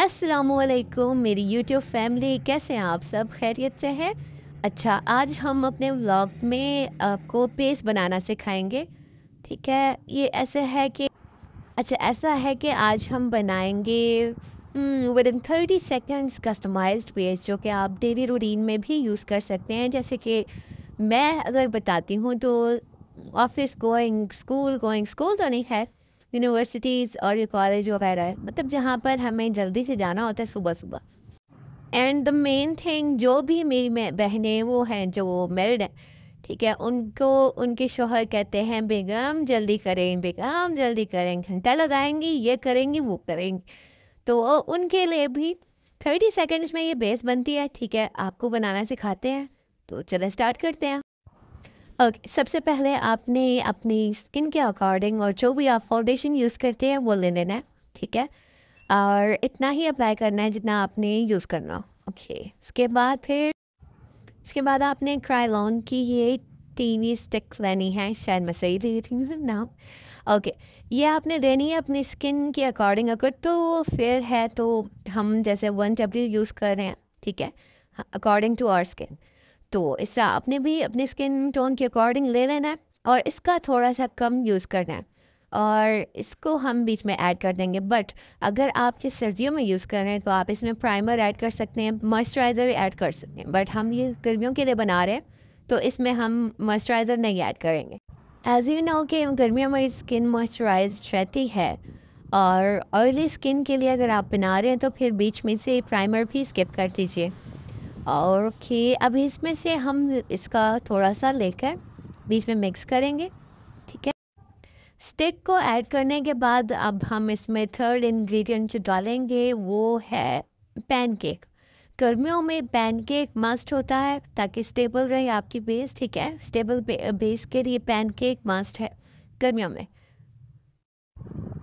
असलकुम मेरी YouTube family कैसे हैं आप सब खैरियत से हैं अच्छा आज हम अपने व्लॉग में आपको पेस्ट बनाना सिखाएंगे ठीक है ये ऐसा है कि अच्छा ऐसा है कि आज हम बनाएंगे within thirty seconds customized paste जो कि आप डेली रूटीन में भी यूज़ कर सकते हैं जैसे कि मैं अगर बताती हूँ तो office going school going school तो नहीं है यूनिवर्सिटीज़ और ये कॉलेज वगैरह है मतलब जहाँ पर हमें जल्दी से जाना होता है सुबह सुबह एंड द मेन थिंग जो भी मेरी बहनें वो हैं जो वो मेरिड हैं ठीक है उनको उनके शोहर कहते हैं बेगम जल्दी करें बेगम जल्दी करें घंटा लगाएंगी ये करेंगी वो करेंगी तो उनके लिए भी थर्टी सेकेंड्स में ये बेस बनती है ठीक है आपको बनाना सिखाते हैं तो चलो स्टार्ट करते हैं ओके okay, सबसे पहले आपने अपनी स्किन के अकॉर्डिंग और जो भी आप फाउंडेशन यूज़ करते हैं वो ले लेना है ठीक है और इतना ही अप्लाई करना है जितना आपने यूज़ करना ओके okay, बाद फिर उसके बाद आपने क्राइलॉन की ये टीवी स्टिक लेनी है शायद मैं सही दे रही हूँ ना ओके ये आपने देनी है अपनी स्किन के अकॉर्डिंग अगर तो फिर है तो हम जैसे वन डब्ल्यू यूज़ कर रहे हैं ठीक है अकॉर्डिंग टू आवर स्किन तो इसका आपने भी अपने स्किन टोन के अकॉर्डिंग ले लेना है और इसका थोड़ा सा कम यूज़ करना है और इसको हम बीच में ऐड कर देंगे बट अगर आपके सर्दियों में यूज़ कर रहे हैं तो आप इसमें प्राइमर ऐड कर सकते हैं मॉइस्चराइज़र ऐड कर सकते हैं बट हम ये गर्मियों के लिए बना रहे हैं तो इसमें हम मॉइस्चराइज़र नहीं ऐड करेंगे एज़ यू नो कि गर्मियों में स्किन मॉइस्चराइज रहती है और ऑयली स्किन के लिए अगर आप बना रहे हैं तो फिर बीच में से प्राइमर भी स्किप कर दीजिए और खीर अब इसमें से हम इसका थोड़ा सा लेकर बीच में मिक्स करेंगे ठीक है स्टिक को ऐड करने के बाद अब हम इसमें थर्ड इंग्रेडिएंट जो डालेंगे वो है पैनकेक गर्मियों में पैनकेक मस्ट होता है ताकि स्टेबल रहे आपकी बेस ठीक है स्टेबल बेस के लिए पैनकेक मस्ट है गर्मियों में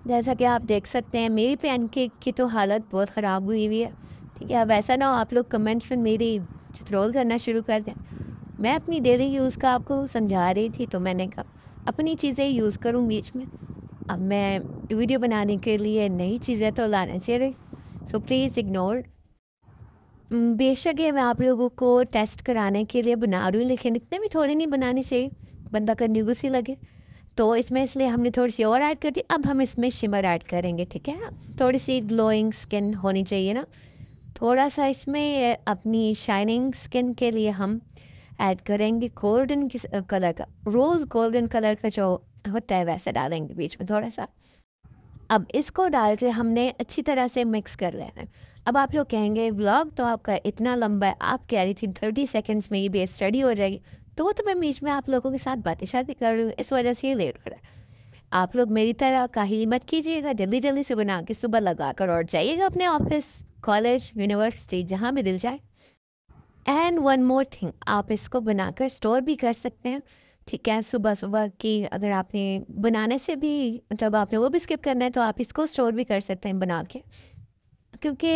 जैसा कि आप देख सकते हैं मेरी पैनकेक की तो हालत बहुत ख़राब हुई हुई है ठीक है अब ऐसा ना हो आप लोग कमेंट्स में मेरी चित्रोल करना शुरू कर दें मैं अपनी डेली यूज़ का आपको समझा रही थी तो मैंने कहा अपनी चीज़ें यूज़ करूँ बीच में अब मैं वीडियो बनाने के लिए नई चीज़ें तो लाना चाहिए सो प्लीज़ इग्नोर बेशक ये मैं आप लोगों को टेस्ट कराने के लिए बना रही हूँ लेकिन इतने भी थोड़े नहीं बनाने चाहिए बंदा करने ही लगे तो इसमें इसलिए हमने थोड़ी सी और ऐड कर दी अब हम इसमें शिमर ऐड करेंगे ठीक है थोड़ी सी ग्लोइंग स्किन होनी चाहिए ना थोड़ा सा इसमें अपनी शाइनिंग स्किन के लिए हम ऐड करेंगे गोल्डन किस कलर का रोज़ गोल्डन कलर का जो होता है वैसा डालेंगे बीच में थोड़ा सा अब इसको डाल के हमने अच्छी तरह से मिक्स कर लेना है अब आप लोग कहेंगे ब्लॉग तो आपका इतना लंबा है आप कह रही थी थर्टी सेकेंड्स में ये बेस स्टडी हो जाएगी तो तो मैं बीच में आप लोगों के साथ बातें शादी कर रही हूँ इस वजह से ये लेट हो रहा है आप लोग मेरी तरह का ही मत कीजिएगा जल्दी जल्दी से बना के सुबह लगा कर और जाइएगा अपने ऑफिस कॉलेज यूनिवर्सिटी जहाँ भी दिल जाए एंड वन मोर थिंग आप इसको बनाकर स्टोर भी कर सकते हैं ठीक है सुबह सुबह की अगर आपने बनाने से भी मतलब आपने वो भी स्किप करना है तो आप इसको स्टोर भी कर सकते हैं बना के क्योंकि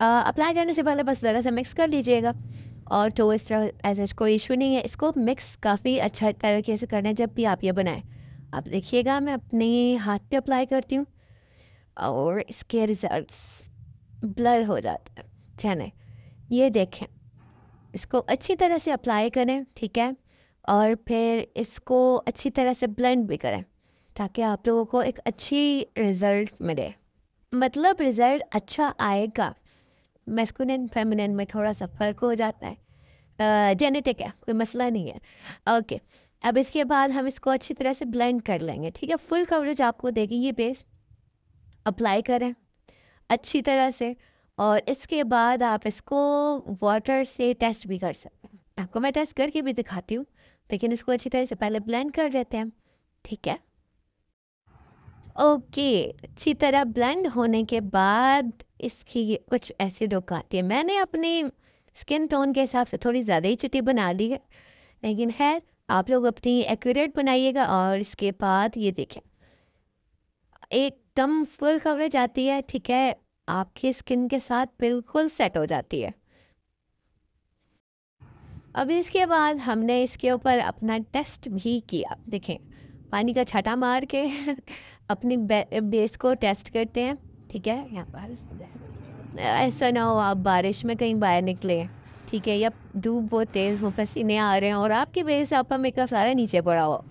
अप्लाई करने से पहले बस ज़रा सा मिक्स कर लीजिएगा और तो इस तरह ऐसा कोई इशू नहीं है इसको मिक्स काफ़ी अच्छा तरीके से करना है जब भी आप ये बनाएं आप देखिएगा मैं अपने हाथ पे अप्लाई करती हूँ और इसके रिजल्ट्स ब्लर हो जाता है चने ये देखें इसको अच्छी तरह से अप्लाई करें ठीक है और फिर इसको अच्छी तरह से ब्लेंड भी करें ताकि आप लोगों को एक अच्छी रिज़ल्ट मिले मतलब रिज़ल्ट अच्छा आएगा मेस्कुलिन फेमिनिन में थोड़ा सा फ़र्क हो जाता है जेनेटिक है कोई मसला नहीं है ओके अब इसके बाद हम इसको अच्छी तरह से ब्लेंड कर लेंगे ठीक है फुल कवरेज आपको देगी ये बेस अप्लाई करें अच्छी तरह से और इसके बाद आप इसको वाटर से टेस्ट भी कर सकते हैं आपको मैं टेस्ट करके भी दिखाती हूँ लेकिन इसको अच्छी तरह से पहले ब्लेंड कर देते हैं ठीक है ओके अच्छी तरह ब्लेंड होने के बाद इसकी कुछ ऐसी लुक आती है मैंने अपनी स्किन टोन के हिसाब से थोड़ी ज़्यादा ही चिट्टी बना ली है लेकिन है आप लोग अपनी एक्यूरेट बनाइएगा और इसके बाद ये देखें एकदम फुल कवरेज आती है ठीक है आपकी स्किन के साथ बिल्कुल सेट हो जाती है अब इसके बाद हमने इसके ऊपर अपना टेस्ट भी किया देखें पानी का छटा मार के अपनी बे, बेस को टेस्ट करते हैं ठीक है यहाँ पर ऐसा ना हो आप बारिश में कहीं बाहर निकले ठीक है या धूप बहुत तेज़ वो पसीने आ रहे हैं और आपके बेस आपका मेकअप सारा नीचे पड़ा हो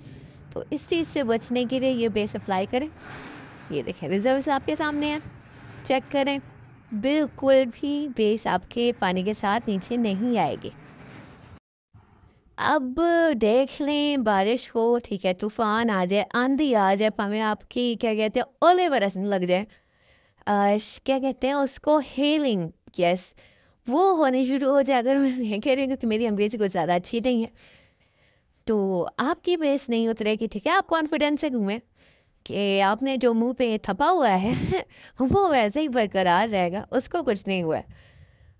तो इस चीज़ से बचने के लिए ये बेस अप्लाई करें ये देखें रिजल्ट आपके सामने हैं चेक करें बिल्कुल भी बेस आपके पानी के साथ नीचे नहीं आएगी अब देख लें बारिश हो ठीक है तूफान आ जाए आंधी आ जाए पावे आपकी क्या कहते हैं ओले बरसने लग जाए आश, क्या कहते हैं उसको हेलिंग यस वो होने शुरू हो जाए अगर मैं ये कह रही हूँ क्योंकि मेरी अंग्रेजी कुछ ज़्यादा अच्छी नहीं है तो आपकी बेस नहीं उतरेगी ठीक है आप कॉन्फिडेंस से घूमें कि आपने जो मुंह पे थपा हुआ है वो वैसे ही बरकरार रहेगा उसको कुछ नहीं हुआ है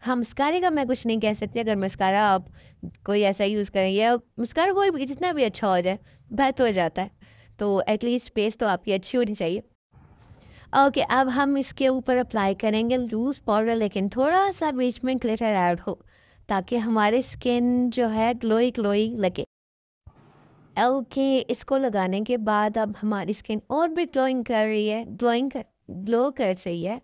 हाँ मस्कारे का मैं कुछ नहीं कह सकती अगर मस्कारा आप कोई ऐसा यूज़ करें या मस्कारा कोई भी जितना भी अच्छा हो जाए बेहतर हो जाता है तो एटलीस्ट पेस्ट तो आपकी अच्छी होनी चाहिए ओके okay, अब हम इसके ऊपर अप्लाई करेंगे लूज पाउडर लेकिन थोड़ा सा बीच में ग्लिटर ऐड हो ताकि हमारे स्किन जो है ग्लोई ग्लोई लगे ओके इसको लगाने के बाद अब हमारी स्किन और भी ग्लोइंग कर रही है ग्लोइंग कर ग्लो कर रही है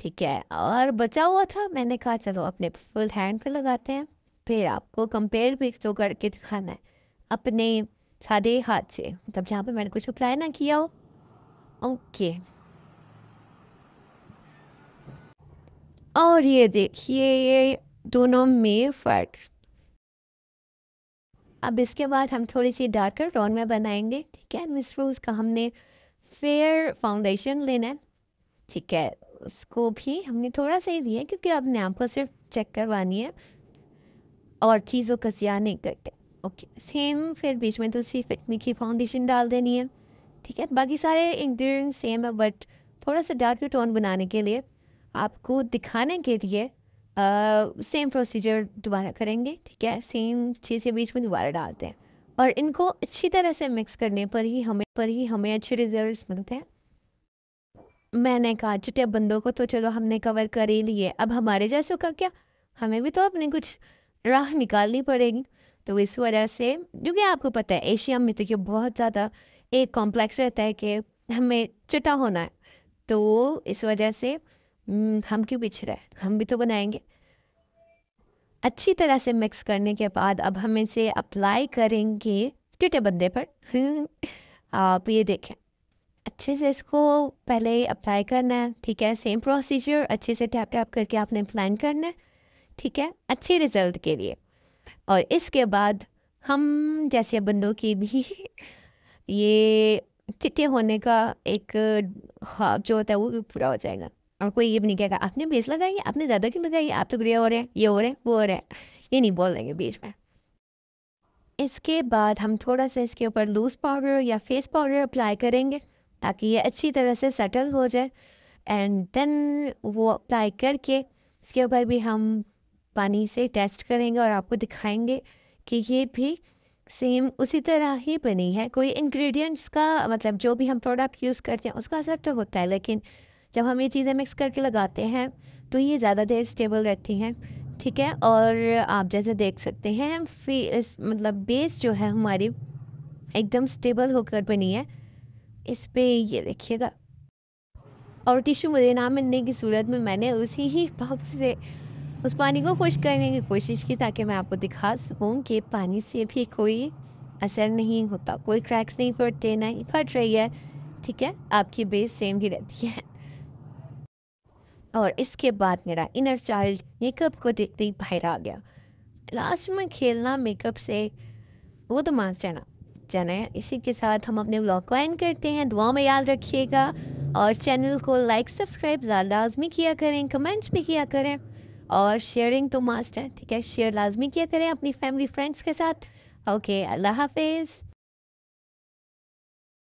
ठीक है और बचा हुआ था मैंने कहा चलो अपने फुल हैंड पे लगाते हैं फिर आपको कंपेयर भी तो करके दिखाना है अपने सादे हाथ से मतलब जहाँ पे मैंने कुछ अप्लाई ना किया हो ओके और ये देखिए ये दोनों में फ़र्क अब इसके बाद हम थोड़ी सी डार्कर टोन में बनाएंगे ठीक है मिस रोज़ का हमने फेयर फाउंडेशन लेना है ठीक है उसको भी हमने थोड़ा सा ही दिया क्योंकि अब आप को सिर्फ चेक करवानी है और चीज़ों का सिया नहीं करते ओके सेम फिर बीच में दूसरी फिट की फाउंडेशन डाल देनी है ठीक है बाकी सारे इंग्रीडियंट सेम है बट थोड़ा सा डार्क टोन बनाने के लिए आपको दिखाने के लिए सेम प्रोसीजर दोबारा करेंगे ठीक है सेम चीज़ के बीच में दोबारा डालते हैं और इनको अच्छी तरह से मिक्स करने पर ही हमें पर ही हमें अच्छे रिजल्ट्स मिलते हैं मैंने कहा चिटे बंदों को तो चलो हमने कवर कर ही लिए अब हमारे जैसों का क्या हमें भी तो अपने कुछ राह निकालनी पड़ेगी तो इस वजह से जो कि आपको पता है एशिया में तो ये बहुत ज़्यादा एक कॉम्प्लेक्स रहता है कि हमें चिटा होना है तो इस वजह से हम्म, हम क्यों रहे हम भी तो बनाएंगे अच्छी तरह से मिक्स करने के बाद अब हम इसे अप्लाई करेंगे टूटे बंदे पर आप ये देखें अच्छे से इसको पहले अप्लाई करना है ठीक है सेम प्रोसीजर अच्छे से टैप टैप करके आपने प्लान करना है ठीक है अच्छे रिजल्ट के लिए और इसके बाद हम जैसे बंदों की भी ये चिट्टे होने का एक ख्वाब हाँ, जो होता है वो भी पूरा हो जाएगा और कोई ये भी नहीं कहेगा आपने बेस लगाई आपने ज़्यादा क्यों लगाई आप तो ग्रे हो रहे हैं ये हो रहे हैं वो हो रहे हैं ये नहीं बोल देंगे बीच में इसके बाद हम थोड़ा सा इसके ऊपर लूज पाउडर या फेस पाउडर अप्लाई करेंगे ताकि ये अच्छी तरह से सेटल हो जाए एंड देन वो अप्लाई करके इसके ऊपर भी हम पानी से टेस्ट करेंगे और आपको दिखाएंगे कि ये भी सेम उसी तरह ही बनी है कोई इंग्रेडिएंट्स का मतलब जो भी हम प्रोडक्ट यूज़ करते हैं उसका असर तो होता है लेकिन जब हम ये चीज़ें मिक्स करके लगाते हैं तो ये ज़्यादा देर स्टेबल रहती हैं ठीक है और आप जैसे देख सकते हैं फेस मतलब बेस जो है हमारी एकदम स्टेबल होकर बनी है इस पर ये देखिएगा और टिश्यू मुझे ना मिलने की सूरत में मैंने उसी ही पाप से उस पानी को खुश करने की कोशिश की ताकि मैं आपको दिखा सकूँ कि पानी से भी कोई असर नहीं होता कोई क्रैक्स नहीं पड़ते नहीं फट रही है ठीक है आपकी बेस सेम ही रहती है और इसके बाद मेरा इनर चाइल्ड मेकअप को देखते ही बाहर आ गया लास्ट में खेलना मेकअप से वो तो मास्टर ना चने इसी के साथ हम अपने ब्लॉग को एंड करते हैं दुआ में याद रखिएगा और चैनल को लाइक सब्सक्राइब ज़्यादा लाजमी किया करें कमेंट्स भी किया करें और शेयरिंग तो मास्ट है ठीक है शेयर लाजमी किया करें अपनी फैमिली फ्रेंड्स के साथ ओके अल्लाह हाफिज़